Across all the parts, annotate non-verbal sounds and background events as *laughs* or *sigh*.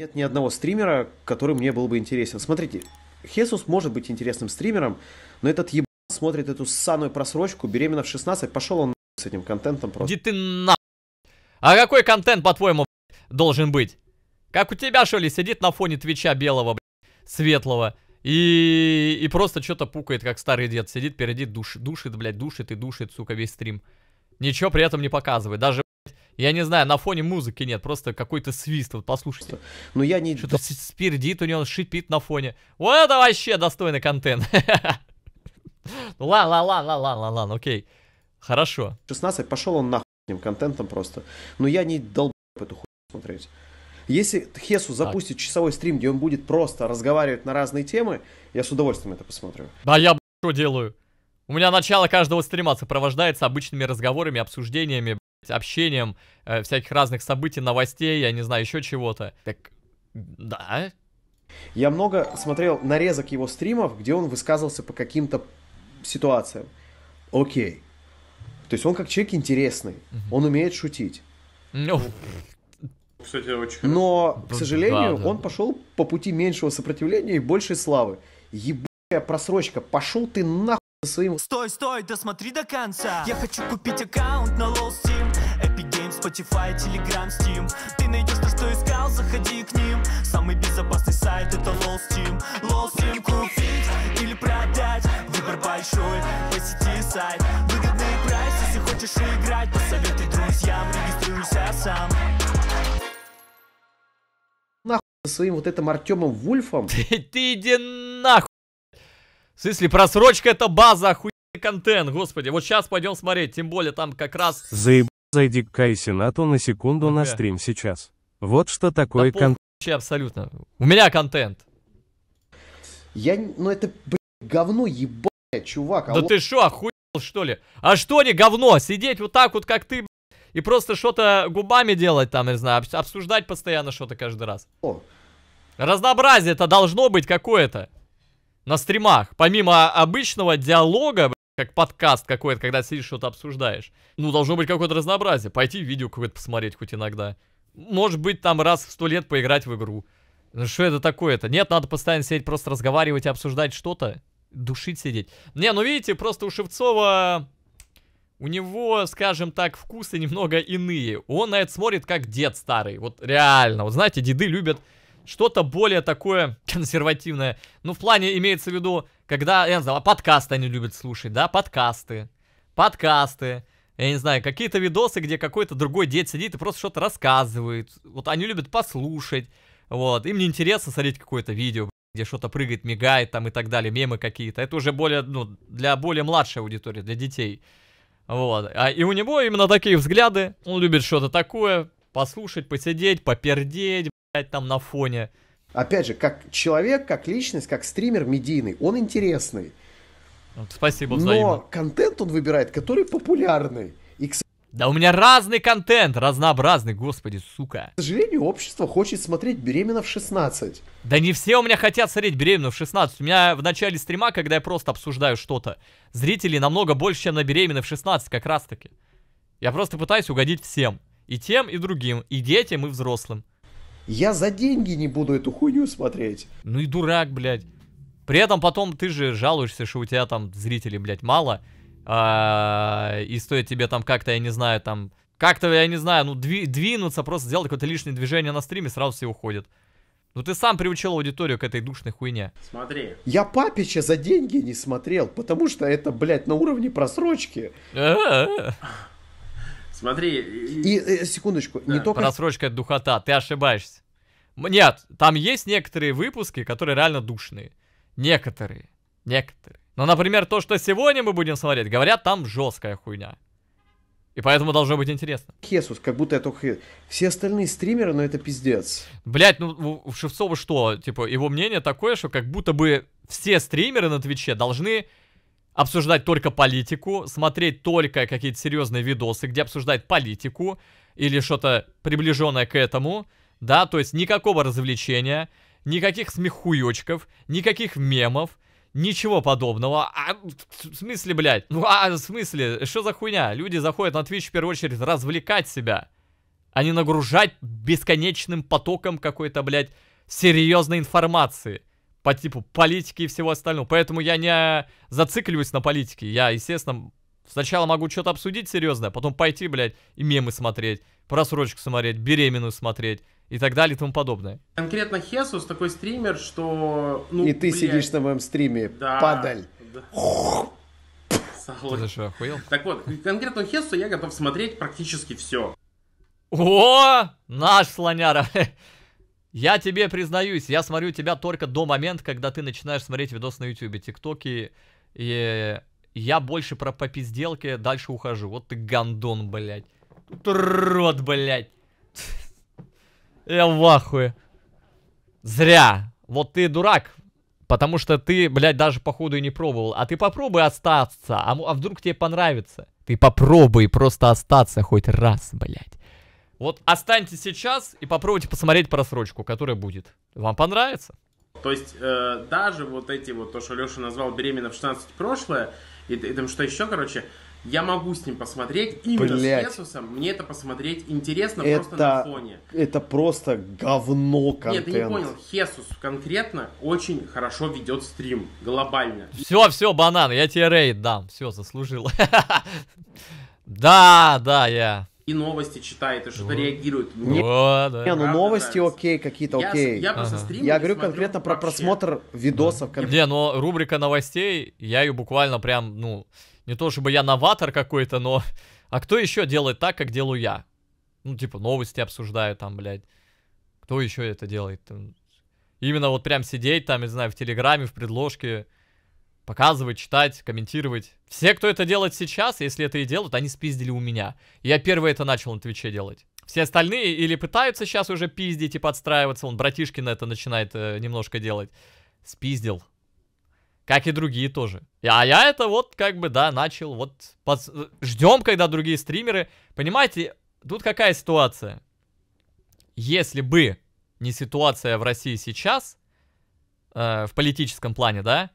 Нет ни одного стримера, который мне был бы интересен. Смотрите, Хесус может быть интересным стримером, но этот ебан смотрит эту саную просрочку, беременна в 16, пошел он с этим контентом просто. Иди ты на... А какой контент, по-твоему, должен быть? Как у тебя, что ли, сидит на фоне твича белого, блядь, светлого, и, и просто что-то пукает, как старый дед. Сидит впереди, душ, душит, блядь, душит и душит, сука, весь стрим. Ничего при этом не показывает. Даже я не знаю, на фоне музыки нет, просто какой-то свист, вот послушайте. Но ну, я не... Что-то спирдит у него, шипит на фоне. Вот это вообще достойный контент. Ла-ла-ла-ла-ла-ла-ла, *laughs* ну, окей. Хорошо. 16, пошел он нахуй этим контентом просто. Но ну, я не долб эту хуйню смотреть. Если Хесу запустит так. часовой стрим, где он будет просто разговаривать на разные темы, я с удовольствием это посмотрю. Да я, что делаю? У меня начало каждого стрима сопровождается обычными разговорами, обсуждениями, общением э, всяких разных событий, новостей, я не знаю, еще чего-то. Так, да. Я много смотрел нарезок его стримов, где он высказывался по каким-то ситуациям. Окей. То есть он как человек интересный, mm он умеет шутить. No. Ну, Кстати, очень Но, к ну сожалению, да, да. он пошел по пути меньшего сопротивления и большей славы. Ебучая просрочка, пошел ты нахуй своим... Стой, стой, досмотри до конца Я хочу купить аккаунт на LOL Steam Epic Games, Spotify, Telegram, Steam Ты найдешь то, что искал, заходи к ним Самый безопасный сайт это LOL Steam LOL Steam купить или продать Выбор большой, посети сайт Выгодный прайс, если хочешь играть Посоветуй друзьям, регистрируйся сам Нахуй своим вот этим Артемом Вульфом. *laughs* Ты иди нахуй. В смысле, просрочка это база, охуенный контент, господи. Вот сейчас пойдем смотреть, тем более там как раз... Заеб... Зайди к Кайси НАТО на секунду okay. на стрим сейчас. Вот что такое да контент. Вообще абсолютно. У меня контент. Я, ну это, блядь, говно ебать, чувак. А да алло. ты что, охуел что ли? А что не говно? Сидеть вот так вот, как ты, и просто что-то губами делать там, не знаю, обсуждать постоянно что-то каждый раз. О. разнообразие это должно быть какое-то на стримах. Помимо обычного диалога, как подкаст какой-то, когда сидишь, что-то обсуждаешь. Ну, должно быть какое-то разнообразие. Пойти видео какое-то посмотреть хоть иногда. Может быть, там раз в сто лет поиграть в игру. Ну, что это такое-то? Нет, надо постоянно сидеть, просто разговаривать и обсуждать что-то. Душить сидеть. Не, ну видите, просто у Шевцова... У него, скажем так, вкусы немного иные. Он на это смотрит как дед старый. Вот реально. Вот знаете, деды любят что-то более такое *laughs* консервативное. Ну, в плане имеется в виду, когда, я не знаю, а подкасты они любят слушать, да, подкасты, подкасты, я не знаю, какие-то видосы, где какой-то другой дед сидит и просто что-то рассказывает. Вот они любят послушать, вот, им не интересно смотреть какое-то видео, где что-то прыгает, мигает там и так далее, мемы какие-то. Это уже более, ну, для более младшей аудитории, для детей. Вот. А, и у него именно такие взгляды. Он любит что-то такое, послушать, посидеть, попердеть, там на фоне. Опять же, как человек, как личность, как стример медийный, он интересный. Вот, спасибо взаимно. Но контент он выбирает, который популярный. И, к... Да у меня разный контент, разнообразный, господи, сука. К сожалению, общество хочет смотреть «Беременна в 16». Да не все у меня хотят смотреть «Беременна в 16». У меня в начале стрима, когда я просто обсуждаю что-то, зрителей намного больше, чем на «Беременна в 16», как раз таки. Я просто пытаюсь угодить всем. И тем, и другим, и детям, и взрослым. Я за деньги не буду эту хуйню смотреть. Ну и дурак, блядь. При этом потом ты же жалуешься, что у тебя там зрителей, блядь, мало. А, и стоит тебе там как-то, я не знаю, там... Как-то, я не знаю, ну двинуться, просто сделать какое-то лишнее движение на стриме, сразу все уходят. Ну ты сам приучил аудиторию к этой душной хуйне. Смотри. Я Папича за деньги не смотрел, потому что это, блядь, на уровне просрочки. Смотри. И, и э, секундочку, да. не только. Просрочка это духота, ты ошибаешься. Нет, там есть некоторые выпуски, которые реально душные. Некоторые. Некоторые. Но, например, то, что сегодня мы будем смотреть, говорят, там жесткая хуйня. И поэтому должно быть интересно. Хесус, как будто я только... Все остальные стримеры, но это пиздец. Блять, ну у Шевцова что? Типа, его мнение такое, что как будто бы все стримеры на Твиче должны обсуждать только политику, смотреть только какие-то серьезные видосы, где обсуждают политику или что-то приближенное к этому, да, то есть никакого развлечения, никаких смехуёчков, никаких мемов, ничего подобного. А, в смысле, блядь? Ну, а в смысле? Что за хуйня? Люди заходят на Twitch в первую очередь развлекать себя, а не нагружать бесконечным потоком какой-то, блядь, серьезной информации по типу политики и всего остального. Поэтому я не зацикливаюсь на политике. Я, естественно, сначала могу что-то обсудить серьезное, потом пойти, блядь, и мемы смотреть, просрочку смотреть, беременную смотреть и так далее и тому подобное. Конкретно Хесус такой стример, что... Ну, и ты блядь. сидишь на моем стриме, да, падаль. Да. Ты за что, охуел? Так вот, конкретно Хесусу я готов смотреть практически все. О, наш слоняра. Я тебе признаюсь, я смотрю тебя только до момента, когда ты начинаешь смотреть видос на Ютубе, тиктоки, и я больше про попизделки, пизделке дальше ухожу. Вот ты гандон, блядь. Рот, блядь. *laughs* Я в ахуе. Зря. Вот ты дурак. Потому что ты, блядь, даже походу и не пробовал. А ты попробуй остаться. А, а вдруг тебе понравится? Ты попробуй просто остаться хоть раз, блядь. Вот останьтесь сейчас и попробуйте посмотреть просрочку, которая будет. Вам понравится. То есть э, даже вот эти вот, то, что Леша назвал «Беременна в 16 прошлое», и, и там что еще, короче, я могу с ним посмотреть именно Блядь. с Хесусом. Мне это посмотреть интересно это, просто на фоне. Это просто говно контент. Нет, ты не понял. Хесус конкретно очень хорошо ведет стрим. Глобально. Все, все, банан, я тебе рейд дам. Все, заслужил. *laughs* Да, да, я и новости читает, и что-то реагирует. Мне... О, да. Не, ну новости нравится. окей, какие-то окей. Я, я, ага. я говорю конкретно про вообще. просмотр видосов. Да. Кон... Не, но рубрика новостей, я ее буквально прям, ну, не то чтобы я новатор какой-то, но... *laughs* А кто еще делает так, как делаю я? Ну, типа, новости обсуждаю там, блядь. Кто еще это делает? Именно вот прям сидеть там, не знаю, в Телеграме, в предложке показывать, читать, комментировать. Все, кто это делает сейчас, если это и делают, они спиздили у меня. Я первый это начал на Твиче делать. Все остальные или пытаются сейчас уже пиздить и подстраиваться, он братишкин это начинает э, немножко делать. Спиздил. Как и другие тоже. А я это вот как бы, да, начал. Вот под... ждем, когда другие стримеры. Понимаете, тут какая ситуация? Если бы не ситуация в России сейчас, э, в политическом плане, да,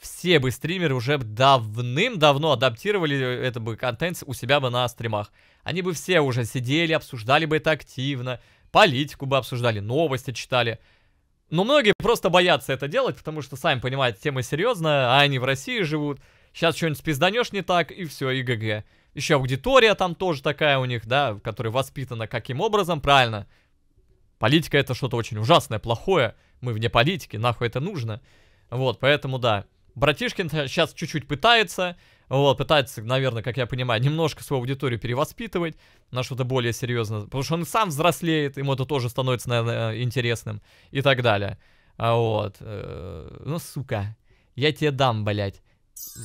все бы стримеры уже давным-давно адаптировали э, это бы контент у себя бы на стримах. Они бы все уже сидели, обсуждали бы это активно, политику бы обсуждали, новости читали. Но многие просто боятся это делать, потому что, сами понимаете, тема серьезная, а они в России живут. Сейчас что-нибудь спизданешь не так, и все, и ГГ. Еще аудитория там тоже такая у них, да, которая воспитана каким образом, правильно. Политика это что-то очень ужасное, плохое. Мы вне политики, нахуй это нужно. Вот, поэтому да. Братишкин сейчас чуть-чуть пытается, вот, пытается, наверное, как я понимаю, немножко свою аудиторию перевоспитывать на что-то более серьезное, потому что он сам взрослеет, ему это тоже становится, наверное, интересным и так далее. А вот, э, ну, сука, я тебе дам, блядь.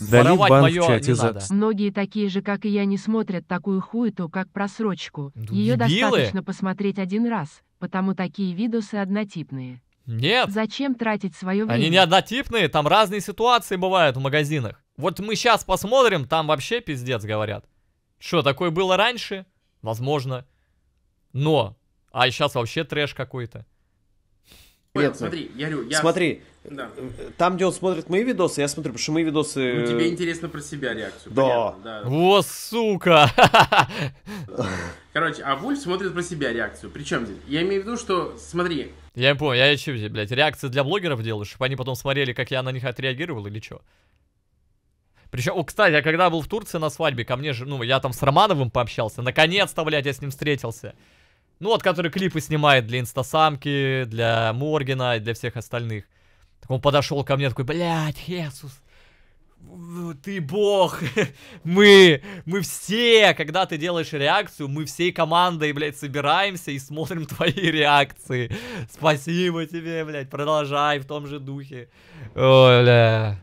Дали Воровать бан в чате за... Многие такие же, как и я, не смотрят такую хуету, как просрочку. Ну, Ее достаточно посмотреть один раз, потому такие видосы однотипные. Нет. Зачем тратить свое время? Они не однотипные, там разные ситуации бывают в магазинах. Вот мы сейчас посмотрим, там вообще пиздец говорят. Что, такое было раньше? Возможно. Но. А сейчас вообще трэш какой-то. Смотри, я, я... Смотри, да. Там, где он смотрит мои видосы, я смотрю, потому что мои видосы... Ну, тебе интересно про себя реакцию. Да. Понятно, да. О, сука! Короче, а Вульф смотрит про себя реакцию. Причем здесь? Я имею в виду, что, смотри... Я не понял, я еще, блядь, реакции для блогеров делаю, чтобы они потом смотрели, как я на них отреагировал или что? Причем, о, кстати, я когда был в Турции на свадьбе, ко мне же, ну, я там с Романовым пообщался. Наконец-то, блядь, я с ним встретился. Ну, вот, который клипы снимает для инстасамки, для Моргина и для всех остальных. Так он подошел ко мне, такой, блядь, Хесус, ты бог, *laughs* мы, мы все, когда ты делаешь реакцию, мы всей командой, блядь, собираемся и смотрим *laughs* твои реакции. Спасибо тебе, блядь, продолжай в том же духе. Оля.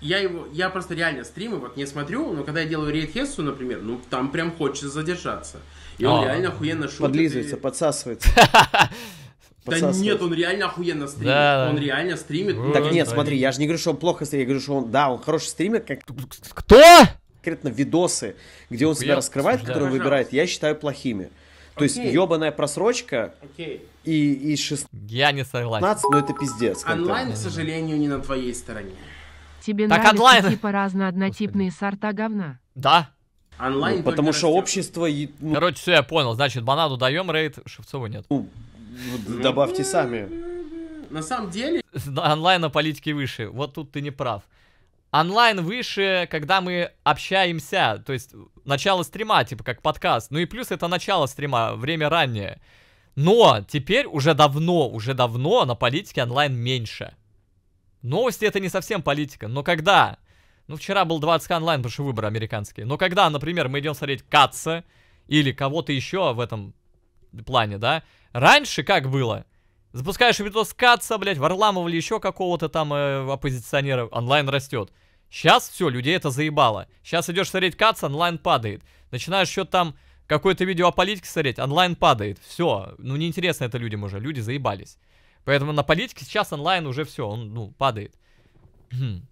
Я его, я просто реально стримы вот не смотрю, но когда я делаю рейд Хессу, например, ну там прям хочется задержаться. И он О, а. реально охуенно шутит. Подлизывается, подсасывается. *laughs* Да нет, он реально охуенно стримит. Да. Он реально стримит. так нет, да. смотри, я же не говорю, что он плохо стримит, я говорю, что он, да, он хороший стример, как... Кто? Конкретно видосы, где он себя раскрывает, которые он выбирает, я считаю плохими. То есть ебаная просрочка Окей. и, и 16... Я не согласен. 15, но ну, это пиздец. Онлайн, к сожалению, не на твоей стороне. Тебе так онлайн... типа разнооднотипные сорта говна? Да. Онлайн ну, потому что растет. общество... Ну... Короче, все, я понял. Значит, банаду даем рейд, Шевцову нет. Ну, Добавьте сами. На самом деле... Онлайн на политике выше. Вот тут ты не прав. Онлайн выше, когда мы общаемся, то есть начало стрима, типа как подкаст. Ну и плюс это начало стрима, время раннее. Но теперь уже давно, уже давно на политике онлайн меньше. Новости это не совсем политика, но когда... Ну вчера был 20 онлайн, потому что выборы американские. Но когда, например, мы идем смотреть Катца или кого-то еще в этом плане, да? Раньше как было? Запускаешь видос Каца, блядь, Варламова или еще какого-то там э, оппозиционера, онлайн растет. Сейчас все, людей это заебало. Сейчас идешь смотреть Каца, онлайн падает. Начинаешь что-то там, какое-то видео о политике смотреть, онлайн падает. Все, ну неинтересно это людям уже, люди заебались. Поэтому на политике сейчас онлайн уже все, он, ну, падает. Хм.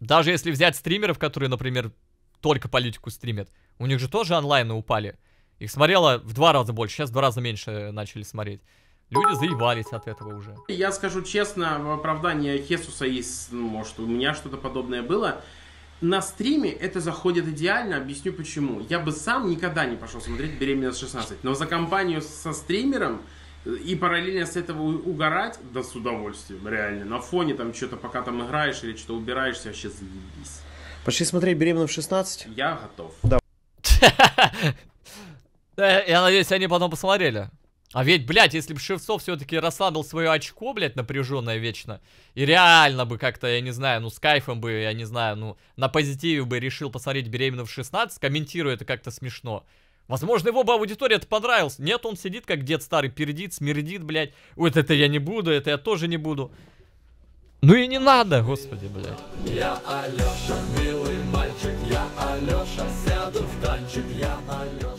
Даже если взять стримеров, которые, например, только политику стримят, у них же тоже онлайны упали. Их смотрело в два раза больше, сейчас в два раза меньше начали смотреть. Люди заебались от этого уже. Я скажу честно, в оправдании Хесуса есть, может, у меня что-то подобное было. На стриме это заходит идеально, объясню почему. Я бы сам никогда не пошел смотреть «Беременность 16», но за компанию со стримером э, и параллельно с этого угорать, да с удовольствием, реально. На фоне там что-то, пока там играешь или что-то убираешься, вообще заебись. Пошли смотреть беременность в 16». Я готов. Да. *laughs* Я надеюсь, они потом посмотрели. А ведь, блядь, если бы Шевцов все-таки расслабил свое очко, блядь, напряженное вечно, и реально бы как-то, я не знаю, ну, с кайфом бы, я не знаю, ну, на позитиве бы решил посмотреть «Беременна в 16», комментируя это как-то смешно. Возможно, его бы аудитория это понравилась. Нет, он сидит, как дед старый, пердит, смердит, блядь. Вот это я не буду, это я тоже не буду. Ну и не надо, господи, блядь. Я Алёша, милый мальчик, я Алёша, сяду в танчик, я Алёша.